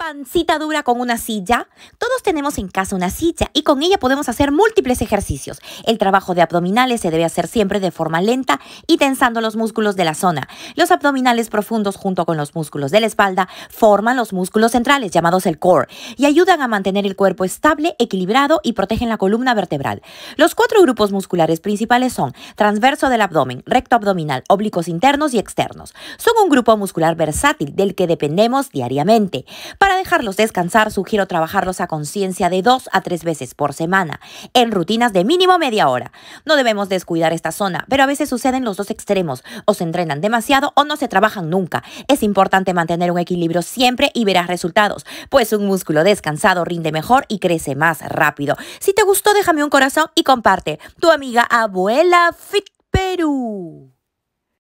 pancita dura con una silla? Todos tenemos en casa una silla y con ella podemos hacer múltiples ejercicios. El trabajo de abdominales se debe hacer siempre de forma lenta y tensando los músculos de la zona. Los abdominales profundos junto con los músculos de la espalda forman los músculos centrales llamados el core y ayudan a mantener el cuerpo estable, equilibrado y protegen la columna vertebral. Los cuatro grupos musculares principales son transverso del abdomen, recto abdominal, oblicuos internos y externos. Son un grupo muscular versátil del que dependemos diariamente. Para dejarlos descansar, sugiero trabajarlos a conciencia de dos a tres veces por semana, en rutinas de mínimo media hora. No debemos descuidar esta zona, pero a veces suceden los dos extremos, o se entrenan demasiado o no se trabajan nunca. Es importante mantener un equilibrio siempre y verás resultados, pues un músculo descansado rinde mejor y crece más rápido. Si te gustó, déjame un corazón y comparte. Tu amiga abuela Fit Perú.